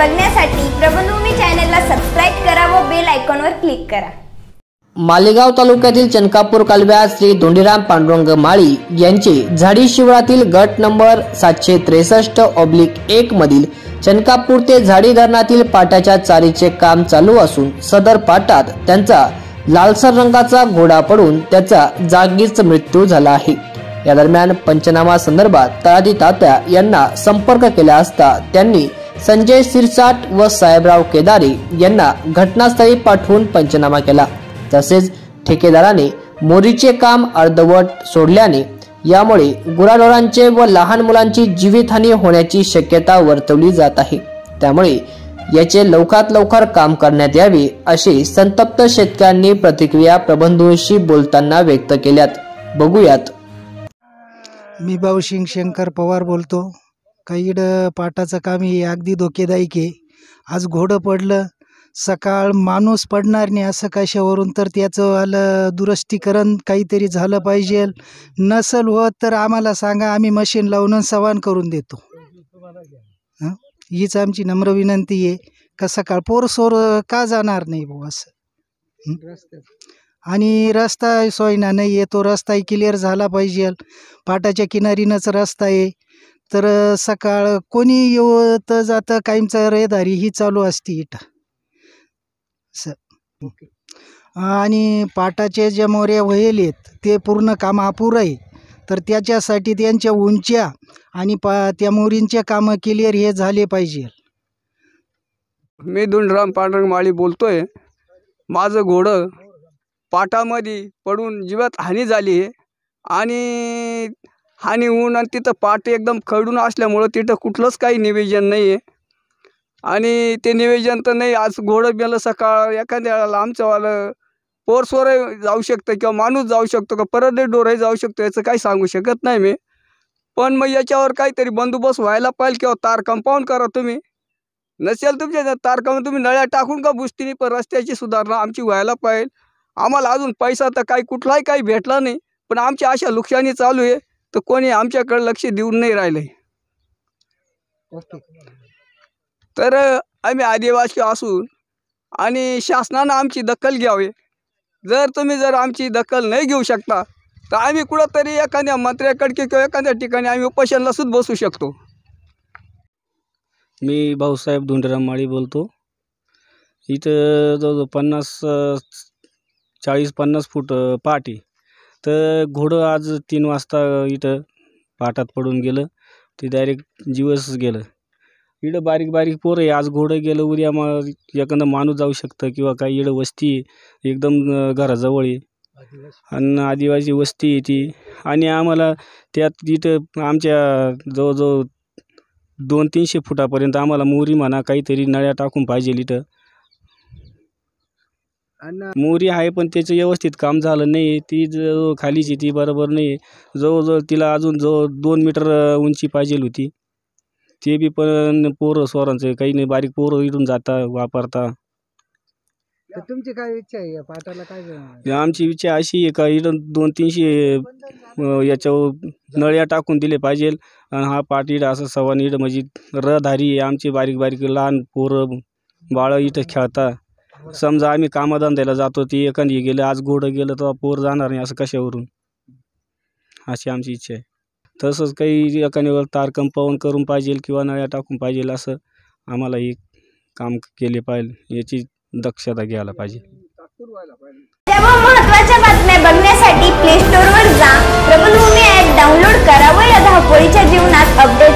बघण्यासाठी चॅनलला सबस्क्राईब करा व बेल आयकॉनवर क्लिक करा मालेगाव तालुक्यातील चनकापूर कालव्या श्री धोंडीराम पांडुरंग माळी यांचे झाडी शिवरातील गट नंबर सातशे त्रेसष्ट ऑब्लिक एक मधील चनकापूर ते झाडी धरणातील पाटाच्या चारीचे काम चालू असून सदर पाटात त्यांचा लालसर रंगाचा घोडा पडून त्याचा जागीच मृत्यू झाला आहे या दरम्यान पंचनामा संदर्भात तळादी तात्या यांना संपर्क केला असता त्यांनी संजय सिरसाट व साहेबराव केदारी यांना घटनास्थळी पाठवून पंचनामा केला तसेच ठेकेदाराने मोरीचे काम अर्धवट सोडल्याने यामुळे गुराढोरांचे व लहान मुलांची जीवितहानी होण्याची शक्यता वर्तवली जात आहे त्यामुळे याचे लवकरात लवकर काम करण्यात यावे अशी संतप्त शेतकऱ्यांनी प्रतिक्रिया प्रबंधूंशी बोलताना व्यक्त केल्यात बघूयात मी भाऊशिंग शंकर पवार बोलतो कैडं पाटाचं काम हे अगदी धोकेदायक आहे आज घोडं पडलं सकाळ माणूस पडणार नाही असं कशावरून तर त्याचं आलं दुरुस्तीकरण काहीतरी झालं पाहिजे नसल होत तर आम्हाला सांगा आम्ही मशीन लावून सवान करून देतो हीच आमची नम्र विनंती आहे का सकाळ पोर सोर का जाणार नाही भाऊ असं आणि रस्ता सोयना नाही आहे तो रस्ताही क्लिअर झाला पाहिजे पाटाच्या किनारीनंच रस्ता आहे तर सकाळ कोणी येत जातं कायमचा रेदारी ही चालू असते इट आणि पाटाचे ज्या मोरे व्हायल आहेत ते पूर्ण काम अपुरं आहे तर त्याच्यासाठी त्यांच्या उंच्या आणि पा त्या मोरींच्या कामं क्लिअर हे झाले पाहिजे मी धुंडराम पांडरंग माळी बोलतोय माझं घोडं पाटामध्ये पडून जीवात हानी झाली आणि आणि होऊन आणि तिथं पहाटे एकदम खडून असल्यामुळं तिथं कुठलंच काही निवेदन नाही आहे आणि ते निवेदन तर नाही आज घोडं बिलं सकाळ एखाद्या लांबचंवालं पोरसवरही जाऊ शकतं किंवा माणूस जाऊ शकतो का परत डोरही जाऊ शकतो याचं काही सांगू शकत नाही मी पण मग याच्यावर काहीतरी बंदोबस्त व्हायला पाहिजे किंवा तार कंपाऊंड करा तुम्ही नसेल तुमच्या तारकामध्ये तुम्ही नळ्या टाकून का बुस्तीने पण रस्त्याची सुधारणा आमची व्हायला पाहिजे आम्हाला अजून पैसा तर काही कुठलाही काही भेटला नाही पण आमची अशा नुकसानी चालू आहे तर कोणी आमच्याकडे लक्ष देऊन नाही राहिले तर आम्ही आदिवासी असून आणि शासनानं आमची दखल घ्यावी जर तुम्ही जर आमची दखल नाही घेऊ शकता तर आम्ही कुठंतरी एखाद्या मंत्र्याकडे किंवा एखाद्या ठिकाणी आम्ही उपोषणला सुद्धा बसू शकतो मी भाऊसाहेब धुंडराम माळी बोलतो इथं जवळजवळ पन्नास चाळीस पन्नास फूट पाट तर घोडं आज तीन वाजता इथं पाटात पडून गेलं ते डायरेक्ट जीवसच गेलं इडं बारीक बारीक पोरं आहे आज घोडं गेलं उद्या मग एखादं माणूस जाऊ शकतं किंवा काही इडं वस्ती एकदम घराजवळ आहे आणि आदिवासी वस्ती आहे ती आणि आम्हाला त्यात इथं आमच्या जवळजवळ दोन तीनशे फुटापर्यंत आम्हाला मोरी म्हणा काहीतरी नळ्या टाकून पाहिजे इथं मोरी आहे पण त्याचं व्यवस्थित काम झालं नाही ती जो खालीची ती बरोबर नाही जवळजवळ तिला अजून जवळ दोन मीटर उंची पाहिजे होती ते बी पण पोरं स्वरांचं काही नाही बारीक पोरं इडून जाता वापरता तुमची काय इच्छा आहे पाटाला काय आमची इच्छा अशी आहे का इडून दोन तीनशे याच्या याच्यावर नळ्या टाकून दिले पाहिजे आणि हा पाट इड असं सवान इड म्हणजे रधारी आहे आमची बारीक बारीक लहान पोरं बाळं इथं खेळता समजा आम्ही कामधंद्याला जातो ती एखादी गेलं आज घोडं गेलं तर पोर जाणार नाही असं कशावरून अशी आमची इच्छा आहे तसंच काही एखाद्यावर तार कंपाऊंड करून पाहिजे किंवा नळ्या टाकून पाहिजे असं आम्हाला एक काम केले पाहिजे याची दक्षता घ्यायला पाहिजे महत्वाच्या बातम्या बघण्यासाठी प्ले वर जा प्रबलभूमी ॲप डाउनलोड करा व या धापोळीच्या जीवनात अपडेट